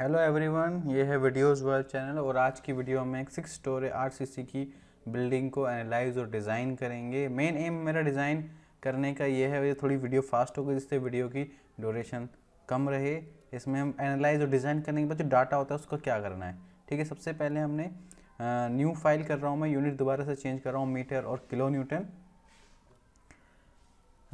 Hello everyone ये है videos world channel और आज की वीडियो में एक सिक्स स्टोरी सी की बिल्डिंग को एनालाइज और डिज़ाइन करेंगे मेन एम मेरा डिज़ाइन करने का ये है ये थोड़ी वीडियो फास्ट होगी जिससे वीडियो की ड्यूरेशन कम रहे इसमें हम एनालाइज और डिज़ाइन करने के बाद जो डाटा होता है उसका क्या करना है ठीक है सबसे पहले हमने न्यू फाइल कर रहा हूँ मैं यूनिट दोबारा से चेंज कर रहा हूँ मीटर और kilo newton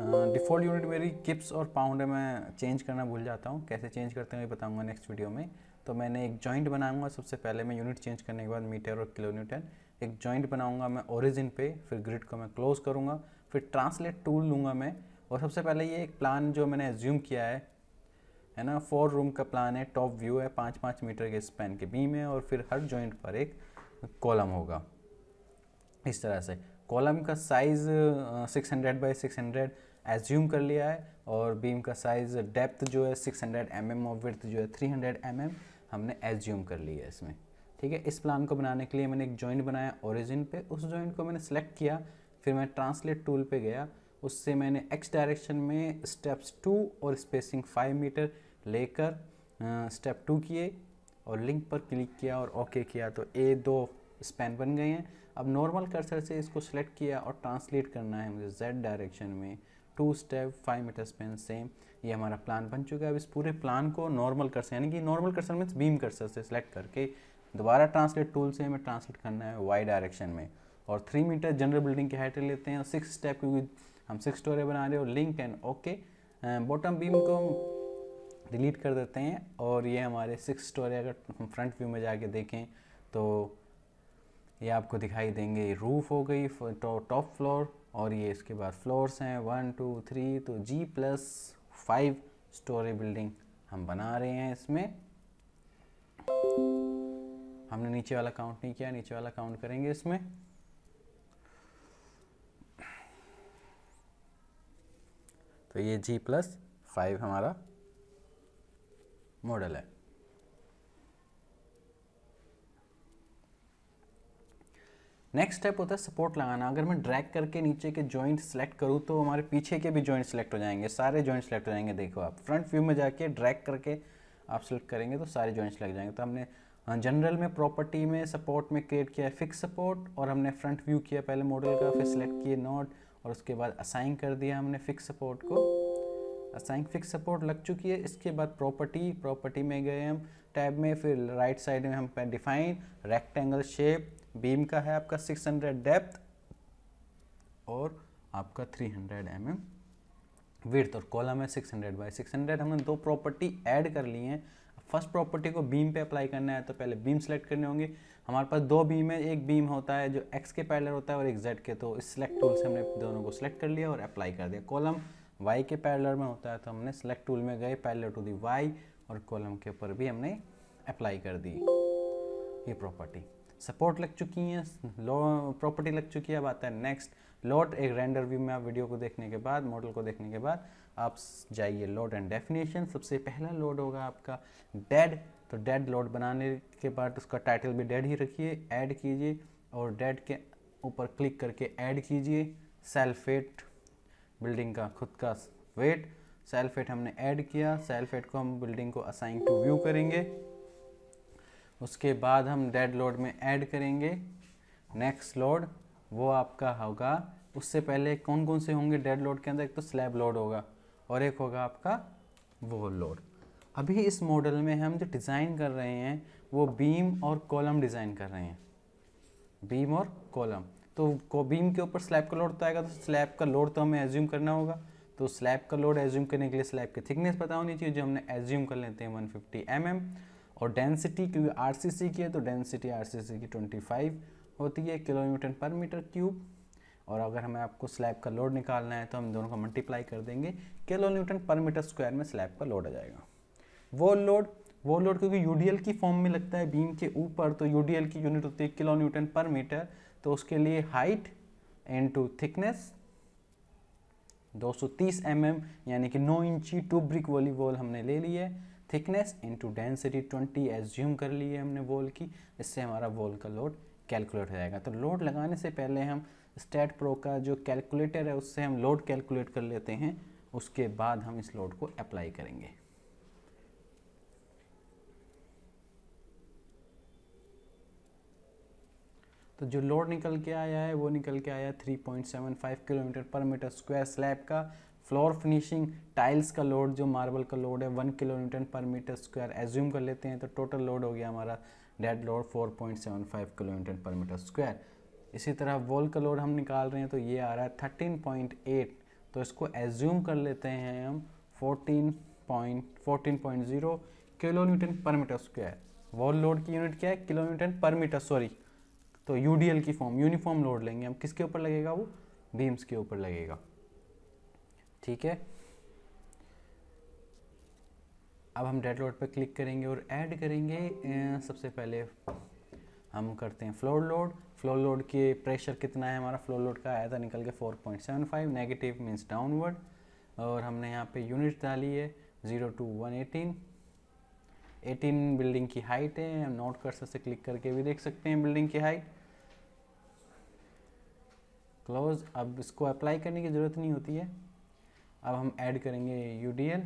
default uh, unit मेरी किप्स और पाउंड है मैं चेंज करना भूल जाता हूँ कैसे चेंज करते हैं बताऊँगा नेक्स्ट वीडियो में तो मैंने एक जॉइंट बनाऊंगा सबसे पहले मैं यूनिट चेंज करने के बाद मीटर और किलो न्यूटन एक जॉइंट बनाऊंगा मैं ओरिजिन पे फिर ग्रिड को मैं क्लोज करूँगा फिर ट्रांसलेट टूल लूँगा मैं और सबसे पहले ये एक प्लान जो मैंने एज्यूम किया है है ना फोर रूम का प्लान है टॉप व्यू है पाँच पाँच मीटर के स्पैन के बीम है और फिर हर जॉइंट पर एक कॉलम होगा इस तरह से कॉलम का size six hundred by six hundred assume कर लिया है और बीम का साइज़ डेप्थ जो है 600 हंड्रेड mm और विर्थ जो है 300 हंड्रेड mm हमने एज्यूम कर लिया है इसमें ठीक है इस प्लान को बनाने के लिए मैंने एक जॉइंट बनाया ओरिजिन पे उस जॉइंट को मैंने सेलेक्ट किया फिर मैं ट्रांसलेट टूल पे गया उससे मैंने एक्स डायरेक्शन में स्टेप्स टू और स्पेसिंग फाइव मीटर लेकर स्टेप टू किए और लिंक पर क्लिक किया और ओके okay किया तो ए दो स्पेन बन गए हैं अब नॉर्मल कर्सर से इसको सेलेक्ट किया और ट्रांसलेट करना है मुझे जेड डायरेक्शन में two step five metre span same ये हमारा प्लान बन चुका है अब इस पूरे प्लान को नॉर्मल कर्सर यानी कि normal cursor means beam cursor से सिलेक्ट करके दोबारा ट्रांसलेट टूल से हमें ट्रांसलेट करना है वाई डायरेक्शन में और थ्री मीटर जनरल बिल्डिंग की हाइट लेते हैं और सिक्स स्टेप क्योंकि हम सिक्स स्टोरे बना रहे हो link and okay bottom beam को डिलीट कर देते हैं और ये हमारे सिक्स स्टोरे अगर हम फ्रंट व्यू में जाके देखें तो ये आपको दिखाई देंगे रूफ हो गई टॉप फ्लोर और ये इसके बाद फ्लोर्स हैं वन टू थ्री तो G plus five storey building हम बना रहे हैं इसमें हमने नीचे वाला काउंट नहीं किया नीचे वाला काउंट करेंगे इसमें तो ये जी प्लस फाइव हमारा मॉडल है नेक्स्ट स्टेप होता है सपोर्ट लगाना अगर मैं ड्रैग करके नीचे के जॉइंट सेलेक्ट करूँ तो हमारे पीछे के भी जॉइंट सेलेक्ट हो जाएंगे सारे जॉइंट सेलेक्ट हो जाएंगे देखो आप फ्रंट व्यू में जाके ड्रैग करके आप सेलेक्ट करेंगे तो सारे जॉइंट्स लग जाएंगे तो हमने जनरल हाँ, में प्रॉपर्टी में सपोर्ट में क्रिएट किया है फिक्स सपोर्ट और हमने फ्रंट व्यू किया पहले मॉडल का फिर सेलेक्ट किए नॉट और उसके बाद असाइन कर दिया हमने फिक्स सपोर्ट को असाइन फिक्स सपोर्ट लग चुकी है इसके बाद प्रॉपर्टी प्रॉपर्टी में गए हम टैब में फिर राइट साइड में हम डिफाइन रेक्टेंगल शेप बीम का है आपका 600 हंड्रेड डेप्थ और आपका 300 हंड्रेड एम एम विर्थ और कॉलम है 600 हंड्रेड बाई सिक्स हमने दो प्रॉपर्टी ऐड कर ली हैं फर्स्ट प्रॉपर्टी को बीम पे अप्लाई करना है तो पहले बीम सेलेक्ट करने होंगे हमारे पास दो बीम है एक बीम होता है जो एक्स के पैलर होता है और एक जेड के तो इस सेलेक्ट टूल से हमने दोनों को सिलेक्ट कर लिया और अप्लाई कर दिया कॉलम वाई के पैरलर में होता है तो हमने सेलेक्ट टूल में गए पैरलर टू दी वाई और कॉलम के ऊपर भी हमने अप्लाई कर दी ये प्रॉपर्टी सपोर्ट लग चुकी है प्रॉपर्टी लग चुकी है अब आता है नेक्स्ट लॉट एक रेंडर व्यू में आप वीडियो को देखने के बाद मॉडल को देखने के बाद आप जाइए लॉट एंड डेफिनेशन सबसे पहला लॉड होगा आपका डेड तो डेड लॉड बनाने के बाद उसका टाइटल भी डेड ही रखिए ऐड कीजिए और डेड के ऊपर क्लिक करके ऐड कीजिए सेल्फेट बिल्डिंग का खुद का वेट सेल्फ वेट हमने ऐड किया सेल्फ वेट को हम बिल्डिंग को असाइन टू व्यू करेंगे उसके बाद हम डेड लोड में ऐड करेंगे नेक्स्ट लोड वो आपका होगा उससे पहले कौन कौन से होंगे डेड लोड के अंदर एक तो स्लैब लोड होगा और एक होगा आपका वो लोड अभी इस मॉडल में हम जो डिज़ाइन कर रहे हैं वो बीम और कॉलम डिज़ाइन कर रहे हैं बीम और कॉलम तो को बीम के ऊपर स्लैब का लोड तो आएगा तो स्लैब का लोड तो हमें एज्यूम करना होगा तो स्लैब का लोड एज्यूम करने के लिए स्लैब की थिकनेस पता होनी चाहिए जो हमने एज्यूम कर लेते हैं 150 फिफ्टी mm, और डेंसिटी क्योंकि आर की है तो डेंसिटी आर की 25 होती है किलोमीटर पर मीटर क्यूब और अगर हमें आपको स्लैब का लोड निकालना है तो हम दोनों को मल्टीप्लाई कर देंगे किलो न्यूटन पर मीटर स्क्वायर में स्लैब का लोड आ जाएगा वो लोड वो लोड क्योंकि यू की फॉर्म में लगता है बीम के ऊपर तो यू की यूनिट होती है किलो न्यूटन पर मीटर तो उसके लिए height into thickness 230 M mm, यानी कि 9 इंची टू ब्रिक वाली वॉल हमने ले ली है थिकनेस इनटू डेंसिटी 20 एज्यूम कर ली है हमने वॉल की इससे हमारा वॉल का लोड कैलकुलेट हो जाएगा तो लोड लगाने से पहले हम स्टेट प्रो का जो कैलकुलेटर है उससे हम लोड कैलकुलेट कर लेते हैं उसके बाद हम इस लोड को अप्लाई करेंगे तो जो लोड निकल के आया है वो निकल के आया three point seven five kilometre पर मीटर स्क्वायर स्लैब का फ्लोर फिनिशिंग टाइल्स का लोड जो मार्बल का लोड है वन किलोमीटर पर मीटर स्क्वायर एज्यूम कर लेते हैं तो टोटल लोड हो गया हमारा dead load four point seven five kilometre पर मीटर स्क्वायर इसी तरह वॉल का लोड हम निकाल रहे हैं तो ये आ रहा है थर्टीन पॉइंट एट तो इसको एज्यूम कर लेते हैं हम fourteen point fourteen point zero kilometre पर मीटर स्क्वायर वॉल लोड की यूनिट क्या है किलोमीटर पर मीटर सॉरी तो यू की फॉर्म यूनिफॉर्म लोड लेंगे हम किसके ऊपर लगेगा वो बीम्स के ऊपर लगेगा ठीक है अब हम डेड लोड पर क्लिक करेंगे और ऐड करेंगे सबसे पहले हम करते हैं फ्लोर लोड फ्लोर लोड के प्रेशर कितना है हमारा फ्लोर लोड का आया था निकल के 4.75 नेगेटिव मींस डाउनवर्ड और हमने यहाँ पे यूनिट डाली है zero two one eighteen eighteen building की हाइट है हम नोट कर से क्लिक करके भी देख सकते हैं बिल्डिंग की हाइट क्लोज अब इसको अप्लाई करने की ज़रूरत नहीं होती है अब हम ऐड करेंगे U D L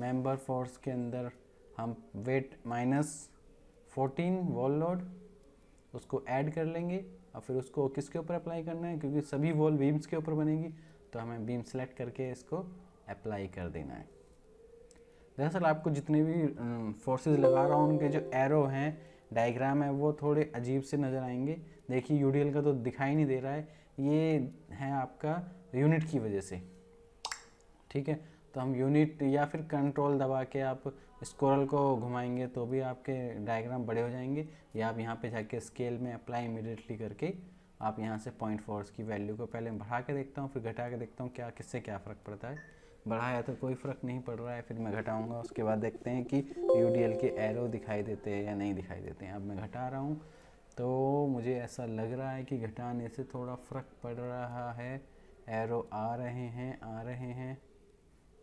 member force के अंदर हम weight minus fourteen wall load उसको ऐड कर लेंगे और फिर उसको किसके ऊपर अप्लाई करना है क्योंकि सभी वॉल बीम्स के ऊपर बनेगी तो हमें बीम सेलेक्ट करके इसको अप्लाई कर देना है दरअसल आपको जितने भी फोर्सेस लगा रहा हूँ उनके जो एरो हैं डायग्राम है वो थोड़े अजीब से नज़र आएंगे देखिए यू का तो दिखाई नहीं दे रहा है ये है आपका यूनिट की वजह से ठीक है तो हम यूनिट या फिर कंट्रोल दबा के आप स्कोरल को घुमाएंगे तो भी आपके डायग्राम बड़े हो जाएंगे या आप यहाँ पे जाके स्केल में अप्लाई इमिडिएटली करके आप यहाँ से पॉइंट फोर्स की वैल्यू को पहले बढ़ा के देखता हूँ फिर घटा के देखता हूँ क्या किससे क्या फ़र्क पड़ता है बढ़ाया तो कोई फ़र्क नहीं पड़ रहा है फिर मैं घटाऊँगा उसके बाद देखते हैं कि यू के एरो दिखाई देते हैं या नहीं दिखाई देते हैं अब मैं घटा रहा हूँ तो मुझे ऐसा लग रहा है कि घटाने से थोड़ा फ़र्क पड़ रहा है एरो आ रहे हैं आ रहे हैं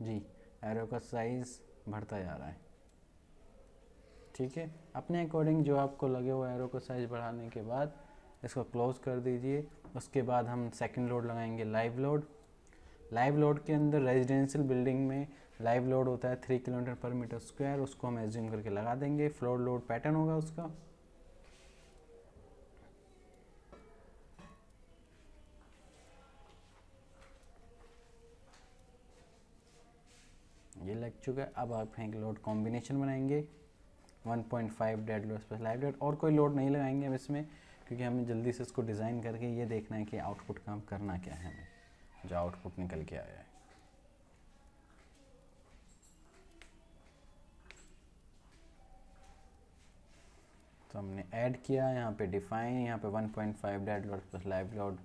जी एरो का साइज़ बढ़ता जा रहा है ठीक है अपने अकॉर्डिंग जो आपको लगे वो एरो का साइज़ बढ़ाने के बाद इसको क्लोज़ कर दीजिए उसके बाद हम सेकंड लोड लगाएंगे लाइव लोड लाइव लोड के अंदर रेजिडेंशियल बिल्डिंग में लाइव लोड होता है थ्री किलोमीटर पर मीटर स्क्वायर उसको हम एज्यूम करके लगा देंगे फ्लोर लोड पैटर्न होगा उसका ये लग चुका है अब आप एक लोड कॉम्बिनेशन बनाएंगे 1.5 dead load plus live dead और कोई लोड नहीं लगाएंगे अब इसमें क्योंकि हमें जल्दी से इसको डिज़ाइन करके ये देखना है कि आउटपुट काम करना क्या है हमें जो आउटपुट निकल के आया है तो हमने ऐड किया यहाँ पे डिफाइन यहाँ पे 1.5 point five dead load plus live load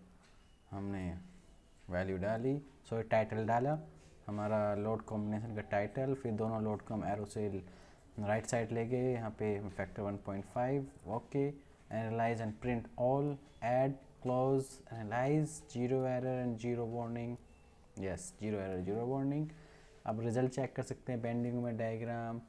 हमने वैल्यू डाली सॉरी टाइटल डाला हमारा लोड कॉम्बिनेशन का टाइटल फिर दोनों लोड हम एरो से राइट साइड ले गए यहाँ पे factor 1.5 okay analyse and print all add close, analyze, zero error and zero warning. Yes, zero error, zero warning. आप रिजल्ट चेक कर सकते हैं bending में diagram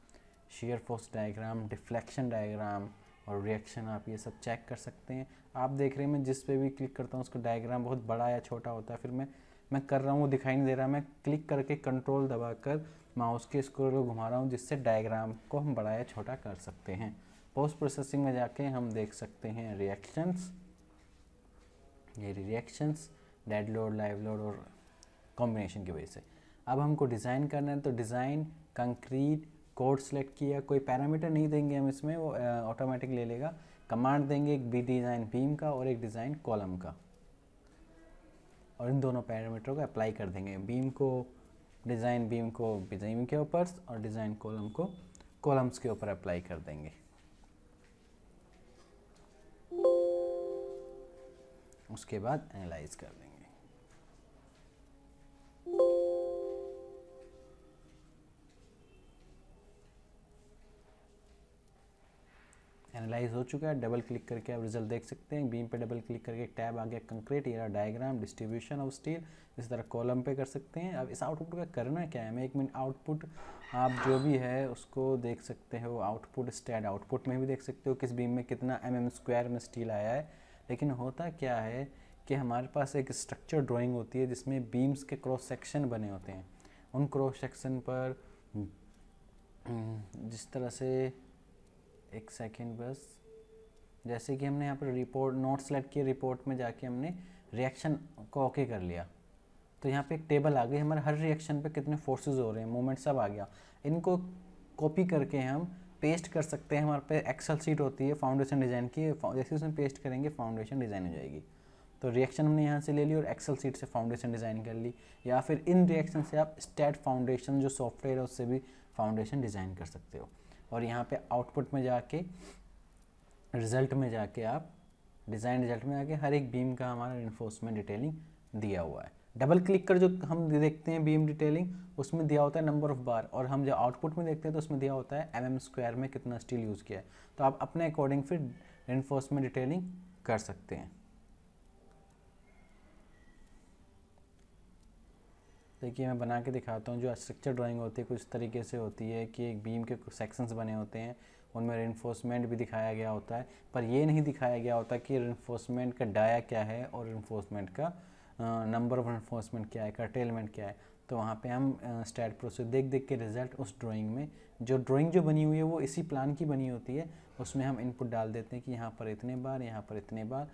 shear force diagram deflection diagram और रिएक्शन आप ये सब चेक कर सकते हैं आप देख रहे हैं मैं जिस पे भी क्लिक करता हूँ उसका डायग्राम बहुत बड़ा या छोटा होता है फिर मैं मैं कर रहा हूँ वो दिखाई नहीं दे रहा मैं क्लिक करके कंट्रोल दबा कर माउस के स्क्रोल को घुमा रहा हूँ जिससे डायग्राम को हम बड़ा या छोटा कर सकते हैं पोस्ट प्रोसेसिंग में जाके हम देख सकते हैं रिएक्शंस ये reactions dead load live load और कॉम्बिनेशन की वजह से अब हमको डिज़ाइन करना है तो डिज़ाइन कंक्रीट कोड सेलेक्ट किया कोई पैरामीटर नहीं देंगे हम इसमें वो ऑटोमेटिक ले लेगा कमांड देंगे एक बी डिज़ाइन बीम का और एक डिज़ाइन कॉलम का और इन दोनों पैरामीटर को अप्लाई कर देंगे बीम को डिज़ाइन बीम को बीम के ऊपर और डिज़ाइन कॉलम को कॉलम्स के ऊपर अप्लाई कर देंगे उसके बाद एनालाइज कर देंगे एनालाइज हो चुका है डबल क्लिक करके आप रिजल्ट देख सकते हैं बीम पे डबल क्लिक करके टैब आ गया कंक्रीट ये डायग्राम डिस्ट्रीब्यूशन ऑफ स्टील इस तरह कॉलम पे कर सकते हैं अब इस आउटपुट का करना क्या है मैं एक मिनट आउटपुट आप जो भी है उसको देख सकते हो आउटपुट स्टैंड आउटपुट में भी देख सकते हो किस बीम में कितना एम एम स्क्वायर में स्टील आया है लेकिन होता क्या है कि हमारे पास एक स्ट्रक्चर ड्राइंग होती है जिसमें बीम्स के क्रॉस सेक्शन बने होते हैं उन क्रॉस सेक्शन पर हम्म, जिस तरह से एक सेकेंड बस जैसे कि हमने यहाँ पर रिपोर्ट नोट सेलेक्ट किए रिपोर्ट में जाके हमने रिएक्शन को ओके कर लिया तो यहाँ पे एक टेबल आ गई हमारे हर रिएक्शन पे कितने फोर्सेस हो रहे हैं मोमेंट सब आ गया इनको कॉपी करके हम पेस्ट कर सकते हैं हमारे पे एक्सल सीट होती है फाउंडेशन डिज़ाइन की जैसे उसमें पेस्ट करेंगे फाउंडेशन डिज़ाइन हो जाएगी तो रिएक्शन हमने यहाँ से ले ली और एक्सल सीट से फाउंडेशन डिज़ाइन कर ली या फिर इन रिएक्शन से आप स्टेट फाउंडेशन जो सॉफ्टवेयर है उससे भी फाउंडेशन डिज़ाइन कर सकते हो और यहाँ पे आउटपुट में जाके रिजल्ट में जाके आप डिज़ाइन रिजल्ट में आके हर एक बीम का हमारा इन्फोर्समेंट डिटेलिंग दिया हुआ है डबल क्लिक कर जो हम देखते हैं बीम डिटेलिंग उसमें दिया होता है नंबर ऑफ़ बार और हम जब आउटपुट में देखते हैं तो उसमें दिया होता है एम एम स्क्वायर में कितना स्टील यूज़ किया है तो आप अपने अकॉर्डिंग फिर इन्फोर्समेंट डिटेलिंग कर सकते हैं देखिए मैं बना के दिखाता हूँ जो स्ट्रक्चर ड्राइंग होती है कुछ तरीके से होती है कि एक बीम के सेक्शंस बने होते हैं उनमें रेनफोर्समेंट भी दिखाया गया होता है पर ये नहीं दिखाया गया होता कि रेनफोर्समेंट का डाया क्या है और रेनफोर्समेंट का नंबर ऑफ इन्फोर्समेंट क्या है कर्टेलमेंट क्या है तो वहाँ पे हम स्टैट uh, प्रोसेस देख देख के रिजल्ट उस ड्राइंग में जो ड्राइंग जो बनी हुई है वो इसी प्लान की बनी होती है उसमें हम इनपुट डाल देते हैं कि यहाँ पर इतने बार यहाँ पर इतने बार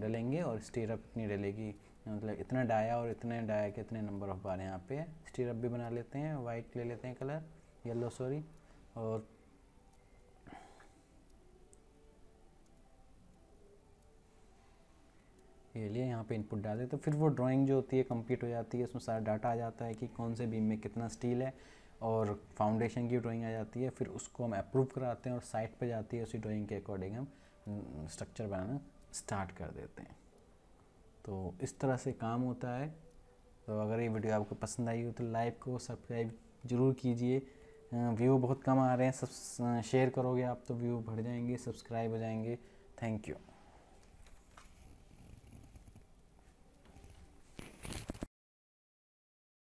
डलेंगे और स्टीरअप इतनी डलेगी मतलब इतना डाया और इतने डाया के इतने नंबर ऑफ बार यहाँ पे स्टीरअप भी बना लेते हैं वाइट ले लेते हैं कलर येलो सॉरी और के लिए यहाँ पे इनपुट डाल देते तो फिर वो ड्राइंग जो होती है कंप्लीट हो जाती है उसमें सारा डाटा आ जाता है कि कौन से बीम में कितना स्टील है और फाउंडेशन की ड्राइंग आ जाती है फिर उसको हम अप्रूव कराते हैं और साइट पर जाती है उसी ड्राइंग के अकॉर्डिंग हम स्ट्रक्चर हम्म, बनाना स्टार्ट कर देते हैं तो इस तरह से काम होता है तो अगर ये वीडियो आपको पसंद आई हो तो लाइक को सब्सक्राइब ज़रूर कीजिए व्यू बहुत कम आ रहे हैं सब शेयर करोगे आप तो व्यू बढ़ जाएंगे सब्सक्राइब हो जाएंगे थैंक यू